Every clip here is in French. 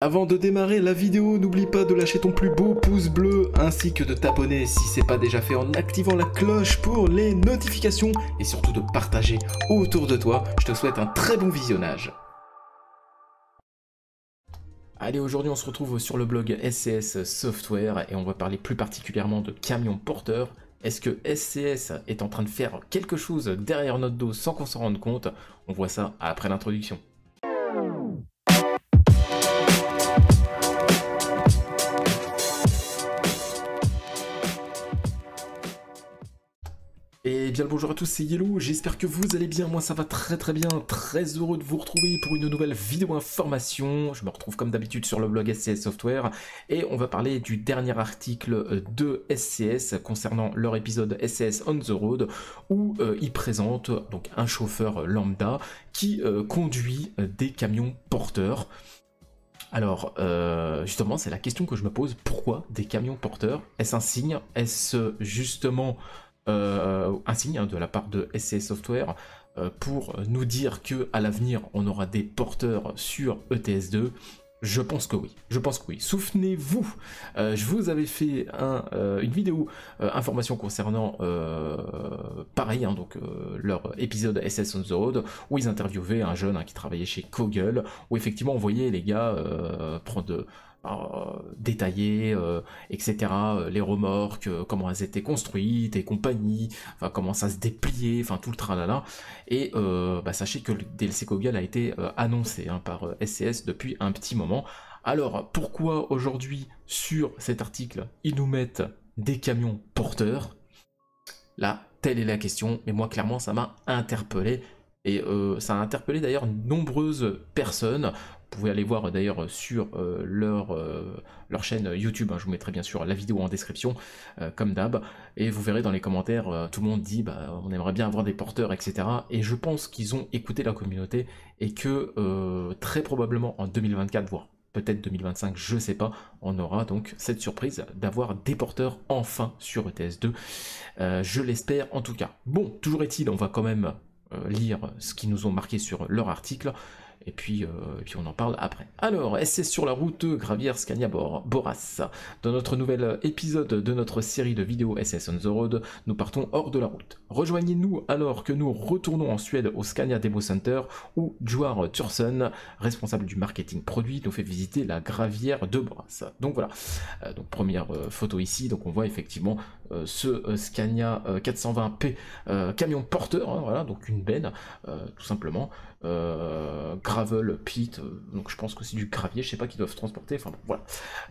Avant de démarrer la vidéo, n'oublie pas de lâcher ton plus beau pouce bleu ainsi que de t'abonner si c'est pas déjà fait en activant la cloche pour les notifications et surtout de partager autour de toi. Je te souhaite un très bon visionnage. Allez, aujourd'hui on se retrouve sur le blog SCS Software et on va parler plus particulièrement de camions porteurs. Est-ce que SCS est en train de faire quelque chose derrière notre dos sans qu'on s'en rende compte On voit ça après l'introduction. Et eh bien bonjour à tous, c'est Yellow, j'espère que vous allez bien, moi ça va très très bien, très heureux de vous retrouver pour une nouvelle vidéo information, je me retrouve comme d'habitude sur le blog SCS Software, et on va parler du dernier article euh, de SCS concernant leur épisode SCS On The Road, où euh, ils présentent donc un chauffeur lambda qui euh, conduit des camions porteurs. Alors, justement, c'est la question que je me pose. Pourquoi des camions porteurs Est-ce un signe Est-ce justement un euh, signe hein, de la part de SCS Software euh, pour nous dire que à l'avenir on aura des porteurs sur ETS2 je pense que oui, je pense que oui. Souvenez-vous, euh, je vous avais fait une vidéo information concernant pareil, hein, donc leur épisode SS on the Road, où ils interviewaient un jeune hein, qui travaillait chez Kogel, où effectivement on voyait les gars prendre euh, détaillé euh, etc. Euh, les remorques, comment elles étaient construites et compagnie, enfin, comment ça se dépliait, enfin tout le tralala. Et bah, sachez que le DLC Kogal a été annoncé hein, par SCS depuis un petit moment. Alors pourquoi aujourd'hui sur cet article ils nous mettent des camions porteurs Là, telle est la question, mais moi clairement ça m'a interpellé. Et ça a interpellé d'ailleurs nombreuses personnes. Vous pouvez aller voir euh, d'ailleurs euh, sur euh, leur, leur chaîne YouTube, hein, je vous mettrai bien sûr la vidéo en description, comme d'hab, et vous verrez dans les commentaires, tout le monde dit bah, on aimerait bien avoir des porteurs, etc. Et je pense qu'ils ont écouté la communauté et que très probablement en 2024, voire peut-être 2025, je sais pas, on aura donc cette surprise d'avoir des porteurs enfin sur ETS2. je l'espère en tout cas. Bon, toujours est-il, on va quand même lire ce qu'ils nous ont marqué sur leur article et puis, euh, puis on en parle après. Alors, SS sur la route, Gravière Scania Boras. Dans notre nouvel épisode de notre série de vidéos SS on the road, nous partons hors de la route. Rejoignez-nous alors que nous retournons en Suède au Scania Demo Center où Joar Tursen, responsable du marketing produit, nous fait visiter la gravière de Boras. Donc voilà, euh, donc première euh, photo ici, donc on voit effectivement ce Scania 420p camion porteur, hein, voilà, donc une benne, tout simplement gravel pit, euh, donc je pense que c'est du gravier, je sais pas qu'ils doivent transporter, enfin voilà.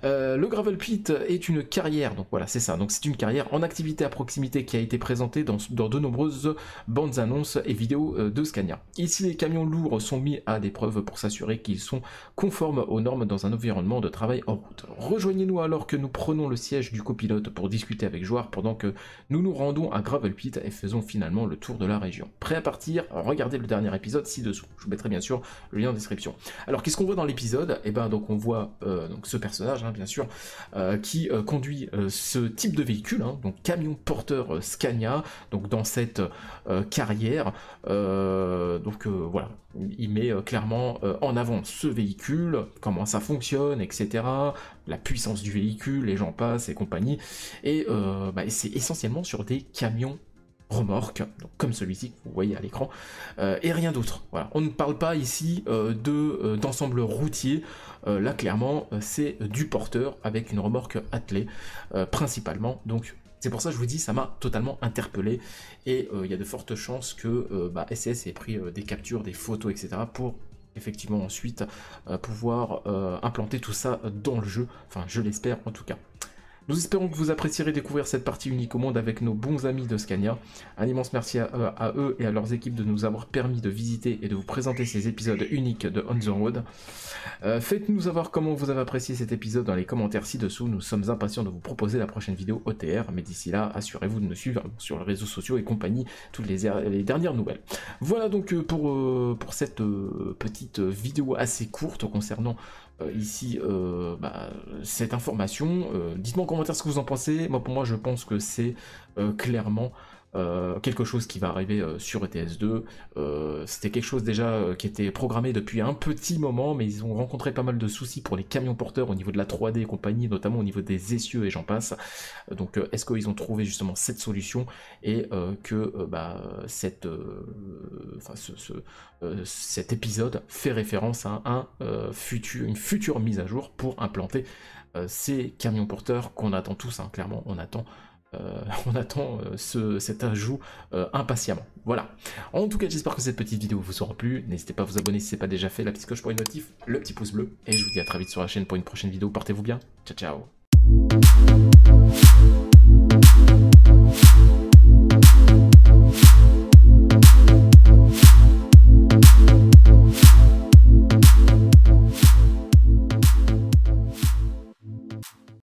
Euh, le gravel pit est une carrière, donc voilà, c'est ça, donc c'est une carrière en activité à proximité qui a été présentée dans, dans de nombreuses bandes annonces et vidéos euh, de Scania. Ici, les camions lourds sont mis à des preuves pour s'assurer qu'ils sont conformes aux normes dans un environnement de travail en route. Rejoignez-nous alors que nous prenons le siège du copilote pour discuter avec Joar pendant que nous nous rendons à Gravel Pit et faisons finalement le tour de la région. Prêt à partir Regardez le dernier épisode ci-dessous. Je vous mettrai bien sûr le en description. Alors qu'est-ce qu'on voit dans l'épisode et eh ben donc on voit euh, donc ce personnage hein, bien sûr euh, qui euh, conduit ce type de véhicule, hein, donc camion porteur Scania, donc dans cette carrière. donc voilà, il met clairement en avant ce véhicule, comment ça fonctionne, etc. La puissance du véhicule, les gens passent et compagnie. Et, bah, c'est essentiellement sur des camions remorque, comme celui-ci que vous voyez à l'écran, euh, et rien d'autre. Voilà. On ne parle pas ici euh, de euh, d'ensemble routier, là clairement c'est du porteur avec une remorque attelée principalement, donc c'est pour ça que je vous dis, ça m'a totalement interpellé et il y a de fortes chances que SS bah, ait pris des captures, des photos, etc. pour effectivement ensuite pouvoir implanter tout ça dans le jeu, enfin je l'espère en tout cas. Nous espérons que vous apprécierez découvrir cette partie unique au monde avec nos bons amis de Scania. Un immense merci à, euh, eux et à leurs équipes de nous avoir permis de visiter et de vous présenter ces épisodes uniques de On the Road. Faites-nous savoir comment vous avez apprécié cet épisode dans les commentaires ci-dessous. Nous sommes impatients de vous proposer la prochaine vidéo OTR, mais d'ici là, assurez-vous de nous suivre sur les réseaux sociaux et compagnie, toutes les, dernières nouvelles. Voilà donc euh, pour, euh, pour cette petite vidéo assez courte concernant ici bah, cette information. Dites-moi ce que vous en pensez. Moi, pour moi, je pense que c'est euh, clairement euh, quelque chose qui va arriver euh, sur ETS2. Euh, c'était quelque chose déjà qui était programmé depuis un petit moment, mais ils ont rencontré pas mal de soucis pour les camions porteurs au niveau de la 3D et compagnie, notamment au niveau des essieux et j'en passe. Donc est-ce qu'ils ont trouvé justement cette solution et que bah, cette, enfin, ce, cet épisode fait référence à un, futur, une future mise à jour pour implanter ces camions porteurs qu'on attend tous, hein, clairement on attend euh, on attend euh, cet ajout euh, impatiemment. Voilà. En tout cas, j'espère que cette petite vidéo vous aura plu. N'hésitez pas à vous abonner si ce n'est pas déjà fait. La petite cloche pour une notif, le petit pouce bleu. Et je vous dis à très vite sur la chaîne pour une prochaine vidéo. Portez-vous bien. Ciao, ciao.